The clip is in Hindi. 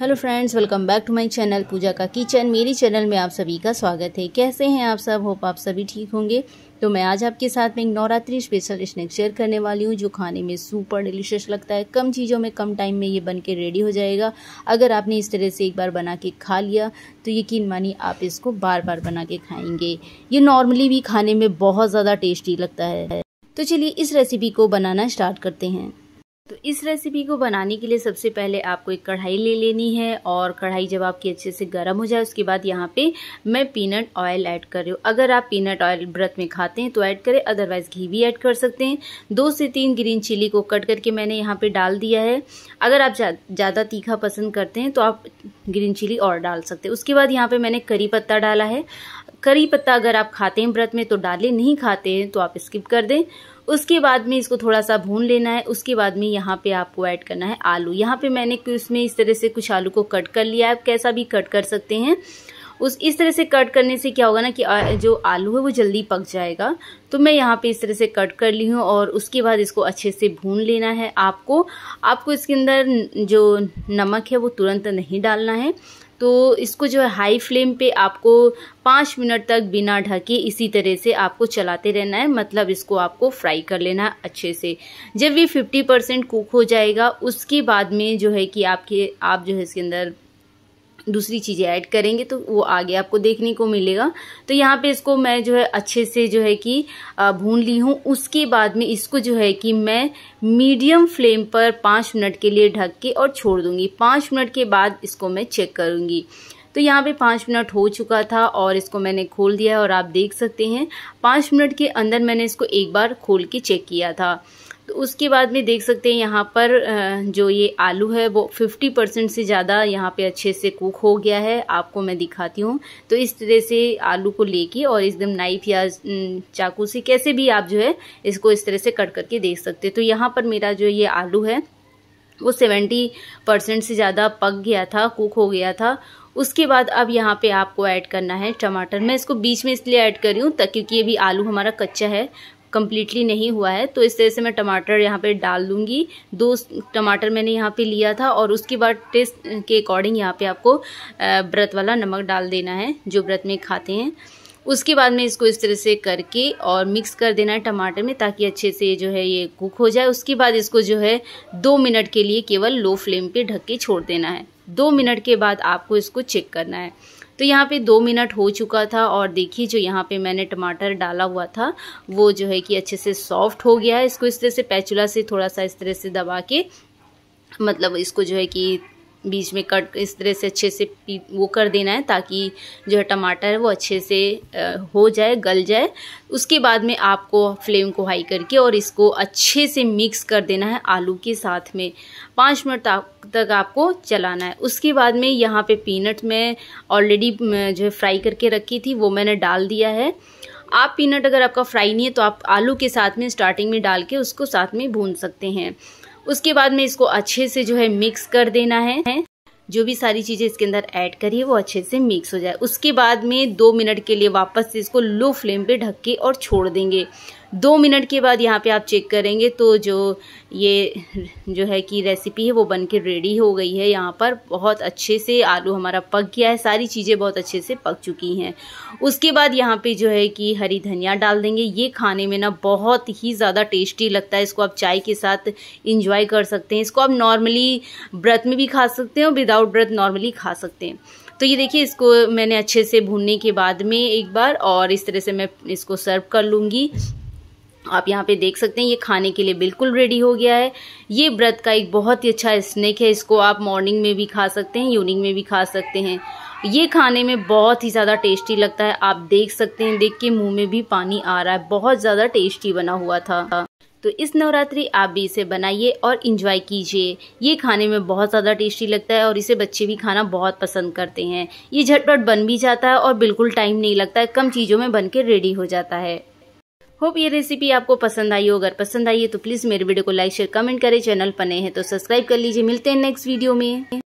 hello friends welcome back to my channel Pooja का किचन मेरी चैनल में आप सभी का स्वागत है कैसे हैं आप सब होप आप सभी ठीक होंगे तो मैं आज आपके साथ में एक नवरात्रि स्पेशल स्नैक शेयर करने वाली हूँ जो खाने में सुपर डिलीशियस लगता है कम चीज़ों में कम टाइम में ये बन के रेडी हो जाएगा अगर आपने इस तरह से एक बार बना के खा लिया तो यकीन मानिए आप इसको बार बार बना के खाएंगे ये नॉर्मली भी खाने में बहुत ज़्यादा टेस्टी लगता है तो चलिए इस रेसिपी को बनाना स्टार्ट करते हैं तो इस रेसिपी को बनाने के लिए सबसे पहले आपको एक कढ़ाई ले लेनी है और कढ़ाई जब आपकी अच्छे से गर्म हो जाए उसके बाद यहाँ पे मैं पीनट ऑयल ऐड कर रही हूँ अगर आप पीनट ऑयल व्रत में खाते हैं तो ऐड करें अदरवाइज़ घी भी ऐड कर सकते हैं दो से तीन ग्रीन चिली को कट करके मैंने यहाँ पर डाल दिया है अगर आप ज़्यादा जा, तीखा पसंद करते हैं तो आप ग्रीन चिली और डाल सकते हैं उसके बाद यहाँ पर मैंने करी पत्ता डाला है करी पत्ता अगर आप खाते हैं व्रत में तो डालें नहीं खाते हैं तो आप स्किप कर दें उसके बाद में इसको थोड़ा सा भून लेना है उसके बाद में यहाँ पे आपको ऐड करना है आलू यहाँ पे मैंने उसमें इस तरह से कुछ आलू को कट कर लिया है आप कैसा भी कट कर सकते हैं उस इस तरह से कट करने से क्या होगा ना कि जो आलू है वो जल्दी पक जाएगा तो मैं यहाँ पे इस तरह से कट कर ली हूँ और उसके बाद इसको अच्छे से भून लेना है आपको आपको इसके अंदर जो नमक है वो तुरंत नहीं डालना है तो इसको जो है हाई फ्लेम पे आपको पाँच मिनट तक बिना ढके इसी तरह से आपको चलाते रहना है मतलब इसको आपको फ्राई कर लेना है अच्छे से जब ये फिफ्टी परसेंट कुक हो जाएगा उसके बाद में जो है कि आपके आप जो है इसके अंदर दूसरी चीज़ें ऐड करेंगे तो वो आगे आपको देखने को मिलेगा तो यहाँ पे इसको मैं जो है अच्छे से जो है कि भून ली हूँ उसके बाद में इसको जो है कि मैं मीडियम फ्लेम पर पाँच मिनट के लिए ढक के और छोड़ दूँगी पाँच मिनट के बाद इसको मैं चेक करूँगी तो यहाँ पे पाँच मिनट हो चुका था और इसको मैंने खोल दिया और आप देख सकते हैं पाँच मिनट के अंदर मैंने इसको एक बार खोल के चेक किया था तो उसके बाद में देख सकते हैं यहाँ पर जो ये आलू है वो 50 परसेंट से ज़्यादा यहाँ पे अच्छे से कुक हो गया है आपको मैं दिखाती हूँ तो इस तरह से आलू को लेके और एकदम नाइफ या चाकू से कैसे भी आप जो है इसको इस तरह से कट करके देख सकते हैं तो यहाँ पर मेरा जो ये आलू है वो सेवेंटी परसेंट से ज़्यादा पक गया था कुक हो गया था उसके बाद अब यहाँ पे आपको ऐड करना है टमाटर मैं इसको बीच में इसलिए ऐड कर रही हूँ क्योंकि ये भी आलू हमारा कच्चा है कम्प्लीटली नहीं हुआ है तो इस तरह से मैं टमाटर यहाँ पे डाल दूँगी दो टमाटर मैंने यहाँ पे लिया था और उसके बाद टेस्ट के अकॉर्डिंग यहाँ पे आपको व्रत वाला नमक डाल देना है जो व्रत में खाते हैं उसके बाद में इसको इस तरह से करके और मिक्स कर देना है टमाटर में ताकि अच्छे से जो है ये कुक हो जाए उसके बाद इसको जो है दो मिनट के लिए केवल लो फ्लेम पे ढक के छोड़ देना है दो मिनट के बाद आपको इसको चेक करना है तो यहाँ पे दो मिनट हो चुका था और देखिए जो यहाँ पे मैंने टमाटर डाला हुआ था वो जो है कि अच्छे से सॉफ्ट हो गया है इसको इस तरह से पैचुला से थोड़ा सा इस तरह से दबा के मतलब इसको जो है कि बीच में कट इस तरह से अच्छे से वो कर देना है ताकि जो है टमाटर है वो अच्छे से हो जाए गल जाए उसके बाद में आपको फ्लेम को हाई करके और इसको अच्छे से मिक्स कर देना है आलू के साथ में पाँच मिनट तक आपको चलाना है उसके बाद में यहाँ पे पीनट में ऑलरेडी जो है फ्राई करके रखी थी वो मैंने डाल दिया है आप पीनट अगर आपका फ्राई नहीं है तो आप आलू के साथ में स्टार्टिंग में डाल के उसको साथ में भून सकते हैं उसके बाद में इसको अच्छे से जो है मिक्स कर देना है जो भी सारी चीज़ें इसके अंदर ऐड करिए वो अच्छे से मिक्स हो जाए उसके बाद में दो मिनट के लिए वापस से इसको लो फ्लेम पे ढक के और छोड़ देंगे दो मिनट के बाद यहाँ पे आप चेक करेंगे तो जो ये जो है कि रेसिपी है वो बन के रेडी हो गई है यहाँ पर बहुत अच्छे से आलू हमारा पक गया है सारी चीज़ें बहुत अच्छे से पक चुकी हैं उसके बाद यहाँ पे जो है कि हरी धनिया डाल देंगे ये खाने में ना बहुत ही ज़्यादा टेस्टी लगता है इसको आप चाय के साथ इंजॉय कर सकते हैं इसको आप नॉर्मली व्रत में भी खा सकते हैं विदाउट व्रत नॉर्मली खा सकते हैं तो ये देखिए इसको मैंने अच्छे से भूनने के बाद में एक बार और इस तरह से मैं इसको सर्व कर लूँगी आप यहाँ पे देख सकते हैं ये खाने के लिए बिल्कुल रेडी हो गया है ये व्रत का एक बहुत ही अच्छा स्नैक है इसको आप मॉर्निंग में भी खा सकते हैं इवनिंग में भी खा सकते हैं ये खाने में बहुत ही ज़्यादा टेस्टी लगता है आप देख सकते हैं देख के मुंह में भी पानी आ रहा है बहुत ज़्यादा टेस्टी बना हुआ था तो इस नवरात्रि आप भी इसे बनाइए और इन्जॉय कीजिए ये खाने में बहुत ज़्यादा टेस्टी लगता है और इसे बच्चे भी खाना बहुत पसंद करते हैं ये झटपट बन भी जाता है और बिल्कुल टाइम नहीं लगता है कम चीज़ों में बन के रेडी हो जाता है होप ये रेसिपी आपको पसंद आई हो अगर पसंद आई है तो प्लीज़ मेरे वीडियो को लाइक शेयर कमेंट करें चैनल पर नए हैं तो सब्सक्राइब कर लीजिए मिलते हैं नेक्स्ट वीडियो में